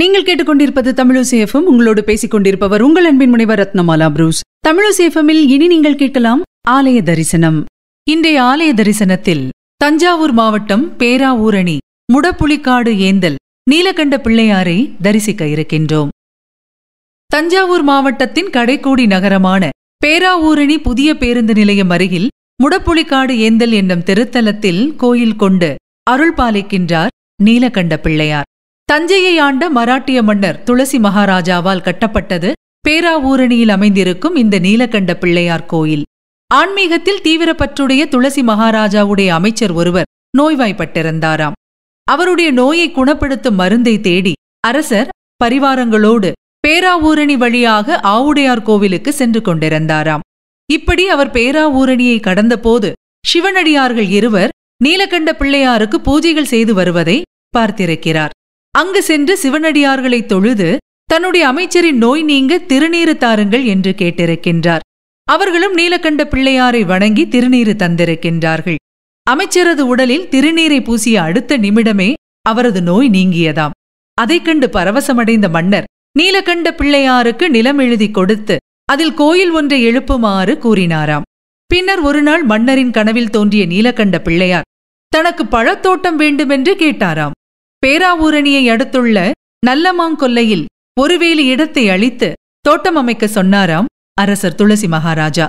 நீங்கள் கேட்டுக்கொண்டிருப்பது தமிழசேஃபம் உங்களோடு பேசிக் கொண்டிருப்பவர் உங்கள் அன்பின் முனைவர் ரத்னமாலா புரூஸ் தமிழசேஃபமில் இனி நீங்கள் கேட்கலாம் ஆலய தரிசனம் இன்றைய ஆலய தரிசனத்தில் தஞ்சாவூர் மாவட்டம் பேராவூரணி முடப்புலிக்காடு ஏந்தல் நீலகண்ட பிள்ளையாரை தரிசிக்க இருக்கின்றோம் தஞ்சாவூர் மாவட்டத்தின் கடைக்கோடி நகரமான பேராவூரணி புதிய பேருந்து நிலையம் அருகில் முடப்புலிக்காடு ஏந்தல் என்னும் திருத்தலத்தில் கோயில் கொண்டு அருள் பாலிக்கின்றார் நீலகண்ட பிள்ளையார் தஞ்சையை ஆண்ட மராட்டிய மன்னர் துளசி மகாராஜாவால் கட்டப்பட்டது பேராவூரணியில் அமைந்திருக்கும் இந்த நீலகண்ட பிள்ளையார் கோயில் ஆன்மீகத்தில் தீவிரப்பற்றுடைய துளசி மகாராஜாவுடைய அமைச்சர் ஒருவர் நோய்வாய்ப்பட்டிருந்தாராம் அவருடைய நோயை குணப்படுத்தும் மருந்தை தேடி அரசர் பரிவாரங்களோடு பேராவூரணி வழியாக ஆவுடையார் கோவிலுக்கு சென்று கொண்டிருந்தாராம் இப்படி அவர் பேராவூரணியை கடந்தபோது சிவனடியார்கள் இருவர் நீலகண்ட பிள்ளையாருக்கு பூஜைகள் செய்து வருவதை பார்த்திருக்கிறார் அங்கு சென்று சிவனடியார்களை தொழுது தன்னுடைய அமைச்சரின் நோய் நீங்க திருநீறு தாருங்கள் என்று கேட்டிருக்கின்றார் அவர்களும் நீலகண்ட பிள்ளையாரை வணங்கி திருநீறு தந்திருக்கின்றார்கள் அமைச்சரது உடலில் திருநீரை பூசிய அடுத்த நிமிடமே அவரது நோய் நீங்கியதாம் அதைக் கண்டு பரவசமடைந்த மன்னர் நீலகண்ட பிள்ளையாருக்கு நிலம் எழுதி கொடுத்து அதில் கோயில் ஒன்றை எழுப்புமாறு கூறினாராம் பின்னர் ஒருநாள் மன்னரின் கனவில் தோன்றிய நீலகண்ட பிள்ளையார் தனக்கு பழத்தோட்டம் வேண்டுமென்று கேட்டாராம் பேராவூரணியை அடுத்துள்ள நல்லமாங்கொல்லையில் ஒருவேலி இடத்தை அளித்து தோட்டம் அமைக்க சொன்னாராம் அரசர் துளசி மகாராஜா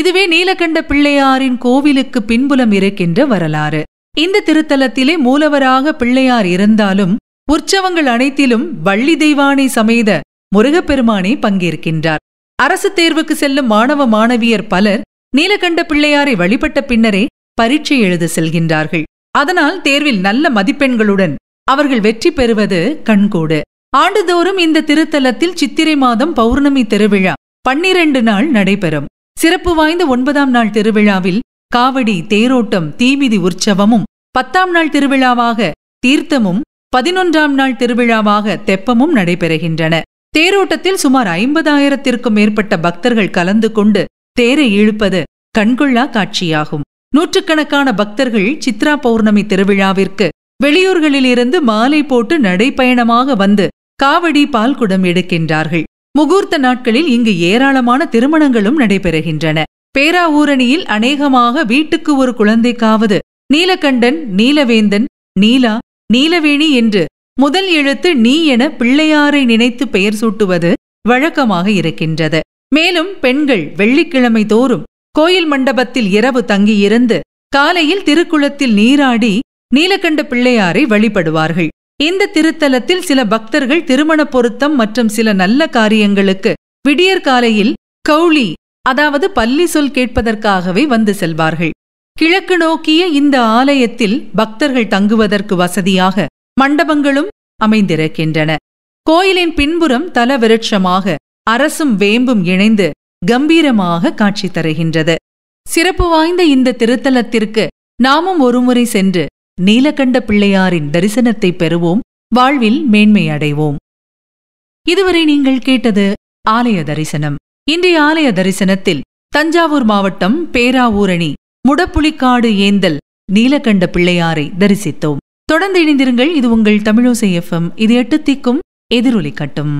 இதுவே நீலகண்ட பிள்ளையாரின் கோவிலுக்கு பின்புலம் இருக்கின்ற வரலாறு இந்த திருத்தலத்திலே மூலவராக பிள்ளையார் இருந்தாலும் உற்சவங்கள் அனைத்திலும் வள்ளி தெய்வானை சமேத முருகப்பெருமானே பங்கேற்கின்றார் அரசு தேர்வுக்கு செல்லும் மாணவ மாணவியர் பலர் நீலகண்ட பிள்ளையாரை வழிபட்ட பின்னரே பரீட்சை எழுத செல்கின்றார்கள் அதனால் தேர்வில் நல்ல மதிப்பெண்களுடன் அவர்கள் வெற்றி பெறுவது கண்கூடு ஆண்டுதோறும் இந்த திருத்தலத்தில் சித்திரை மாதம் பௌர்ணமி திருவிழா பன்னிரண்டு நாள் நடைபெறும் சிறப்பு வாய்ந்த ஒன்பதாம் நாள் திருவிழாவில் காவடி தேரோட்டம் தீமிதி உற்சவமும் பத்தாம் நாள் திருவிழாவாக தீர்த்தமும் பதினொன்றாம் நாள் திருவிழாவாக தெப்பமும் நடைபெறுகின்றன தேரோட்டத்தில் சுமார் ஐம்பதாயிரத்திற்கும் மேற்பட்ட பக்தர்கள் கலந்து கொண்டு தேரை இழுப்பது கண்கொள்ளா காட்சியாகும் நூற்றுக்கணக்கான பக்தர்கள் சித்ரா பௌர்ணமி திருவிழாவிற்கு வெளியூர்களிலிருந்து மாலை போட்டு நடைப்பயணமாக வந்து காவடி பால்குடம் எடுக்கின்றார்கள் முகூர்த்த நாட்களில் இங்கு ஏராளமான திருமணங்களும் நடைபெறுகின்றன பேராவூரணியில் அநேகமாக வீட்டுக்கு ஒரு குழந்தைக்காவது நீலகண்டன் நீலவேந்தன் நீலா நீலவேணி என்று முதல் எழுத்து நீ என பிள்ளையாரை நினைத்து பெயர் சூட்டுவது வழக்கமாக இருக்கின்றது மேலும் பெண்கள் வெள்ளிக்கிழமை தோறும் கோயில் மண்டபத்தில் இரவு தங்கியிருந்து காலையில் திருக்குளத்தில் நீராடி நீலகண்ட பிள்ளையாரை வழிபடுவார்கள் இந்த திருத்தலத்தில் சில பக்தர்கள் திருமண பொருத்தம் மற்றும் சில நல்ல காரியங்களுக்கு விடியற் காலையில் கௌளி அதாவது பள்ளி சொல் கேட்பதற்காகவே வந்து செல்வார்கள் கிழக்கு நோக்கிய இந்த ஆலயத்தில் பக்தர்கள் தங்குவதற்கு வசதியாக மண்டபங்களும் அமைந்திருக்கின்றன கோயிலின் பின்புறம் தல விருட்சமாக அரசும் வேம்பும் இணைந்து கம்பீரமாக காட்சி தருகின்றது சிறப்பு வாய்ந்த இந்த திருத்தலத்திற்கு நாமும் ஒருமுறை சென்று நீலகண்ட பிள்ளையாரின் தரிசனத்தை பெறுவோம் வாழ்வில் மேன்மை அடைவோம் இதுவரை நீங்கள் கேட்டது ஆலய தரிசனம் இன்றைய ஆலய தரிசனத்தில் தஞ்சாவூர் மாவட்டம் பேராவூரணி முடப்புலிக்காடு ஏந்தல் நீலகண்ட பிள்ளையாரை தரிசித்தோம் தொடர்ந்து இணைந்திருங்கள் இது உங்கள் தமிழோசை எஃப்எம் இது எட்டு திக்கும் எதிரொலி கட்டும்